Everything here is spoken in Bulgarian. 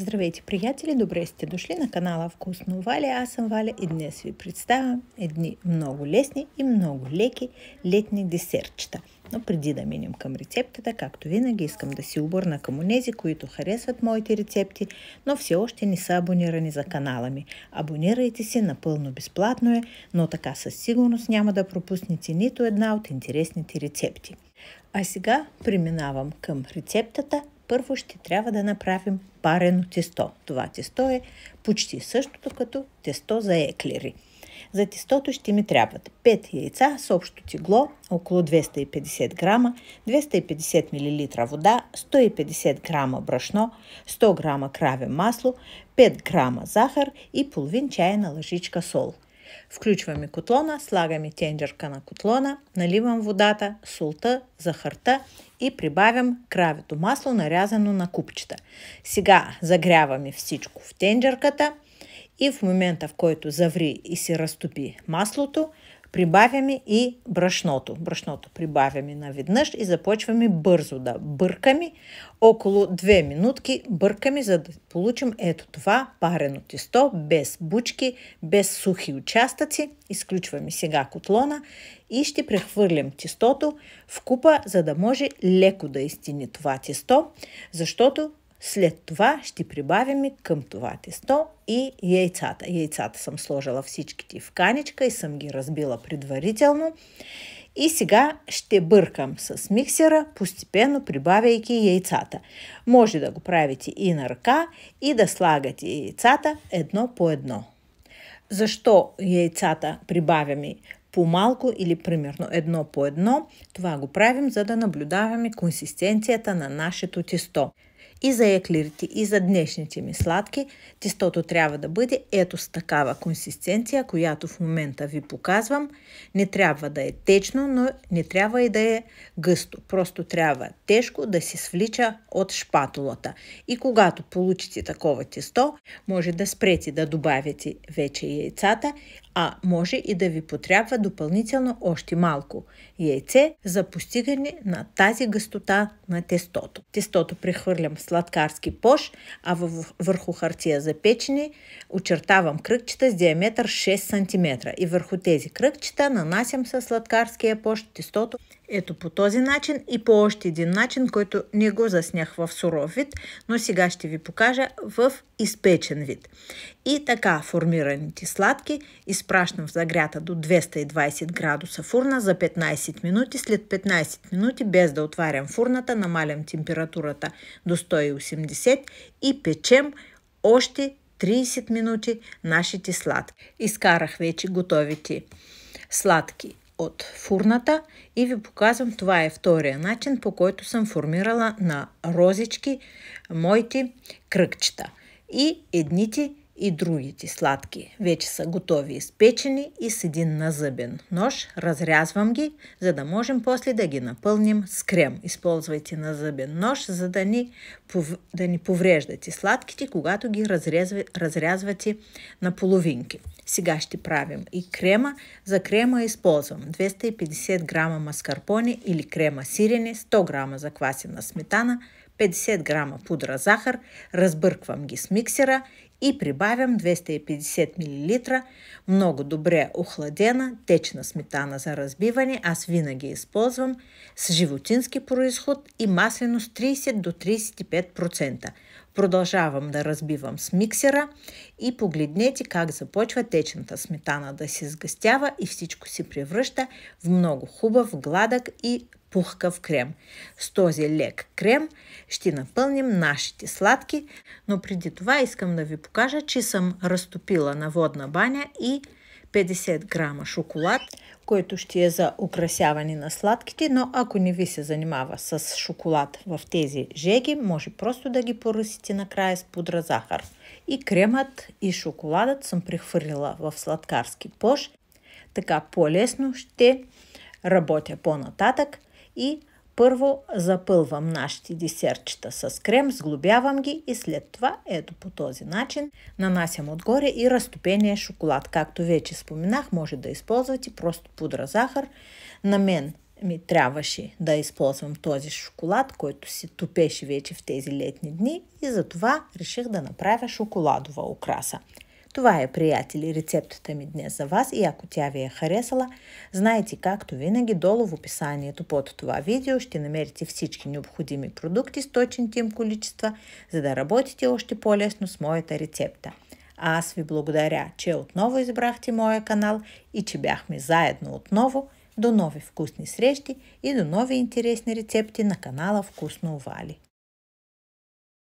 Здравейте, приятели! Добре сте дошли на канала Вкусно Вали. Аз съм Валя и днес ви представям едни много лесни и много леки летни десертчета. Но преди да минем към рецептата, както винаги искам да си обърна към онези, които харесват моите рецепти, но все още не са абонирани за канала ми. Абонирайте се, напълно безплатно е, но така със сигурност няма да пропуснете нито една от интересните рецепти. А сега преминавам към рецептата първо ще трябва да направим парено тесто. Това тесто е почти същото като тесто за еклери. За тестото ще ми трябват 5 яйца с общо тегло около 250 грама, 250 мл вода, 150 грама брашно, 100 грама краве масло, 5 грама захар и половин чайна лъжичка сол – Включваме котлона, слагаме тенджерка на котлона, наливам водата, солта, захарта и прибавям кравето масло, нарязано на купчета. Сега загряваме всичко в тенджерката и в момента в който заври и се разтопи маслото, Прибавяме и брашното. Брашното прибавяме наведнъж и започваме бързо да бъркаме. Около 2 минутки бъркаме, за да получим ето това парено тесто, без бучки, без сухи участъци. Изключваме сега котлона и ще прехвърлям тестото в купа, за да може леко да изтини това тесто, защото след това ще прибавяме към това тесто и яйцата. Яйцата съм сложила всичките в каничка и съм ги разбила предварително. И сега ще бъркам с миксера, постепенно прибавяйки яйцата. Може да го правите и на ръка и да слагате яйцата едно по едно. Защо яйцата прибавяме по-малко или примерно едно по едно? Това го правим, за да наблюдаваме консистенцията на нашето тесто и за еклирите, и за днешните ми сладки. Тестото трябва да бъде ето с такава консистенция, която в момента ви показвам. Не трябва да е течно, но не трябва и да е гъсто. Просто трябва тежко да се свлича от шпатулата. И когато получите такова тесто, може да спрете да добавите вече яйцата, а може и да ви потрябва допълнително още малко яйце за постигане на тази гъстота на тестото. Тестото прехвърлям в сладкарски пош, а върху хартия за печене очертавам кръгчета с диаметър 6 см и върху тези кръгчета нанасям със сладкарския пош тестото ето по този начин и по още един начин, който не го заснях в суров вид, но сега ще ви покажа в изпечен вид. И така формираните сладки изпращам в загрята до 220 градуса фурна за 15 минути. След 15 минути, без да отварям фурната, намалям температурата до 180 и печем още 30 минути нашите сладки. Изкарах вече готовите сладки от фурната и ви показвам, това е втория начин, по който съм формирала на розички моите кръгчета. И едните и другите сладки. Вече са готови изпечени и с един назъбен нож разрязвам ги, за да можем после да ги напълним с крем. Използвайте назъбен нож, за да ни, да ни повреждате сладките, когато ги разрезва, разрязвате на половинки. Сега ще правим и крема. За крема използвам 250 грама маскарпоне или крема сирене, 100 грама заквасена сметана, 50 грама пудра захар, разбърквам ги с миксера и прибавям 250 мл много добре охладена течна сметана за разбиване, аз винаги използвам, с животински происход и маслено с 30 до 35%. Продължавам да разбивам с миксера и погледнете как започва течната сметана да се сгъстява и всичко се превръща в много хубав, гладък и пухкав крем. С този лек крем ще напълним нашите сладки, но преди това искам да ви покажа, че съм разтопила на водна баня и 50 грама шоколад, който ще е за украсяване на сладките, но ако не ви се занимава с шоколад в тези жеги, може просто да ги поръсите накрая с пудра захар. И кремът и шоколадът съм прехвърлила в сладкарски пош, така по-лесно ще работя по-нататък и първо запълвам нашите десертчета с крем, сглобявам ги и след това, ето по този начин, нанасям отгоре и разтопения шоколад. Както вече споменах, може да използвате просто пудра захар. На мен ми трябваше да използвам този шоколад, който се топеше вече в тези летни дни и затова реших да направя шоколадова украса. Това е, приятели, рецептата ми днес за вас и ако тя ви е харесала, знаете, както винаги долу в описанието под това видео ще намерите всички необходими продукти с точните им количества, за да работите още по-лесно с моята рецепта. А аз ви благодаря, че отново избрахте моя канал и че бяхме заедно отново. До нови вкусни срещи и до нови интересни рецепти на канала Вкусно Вали.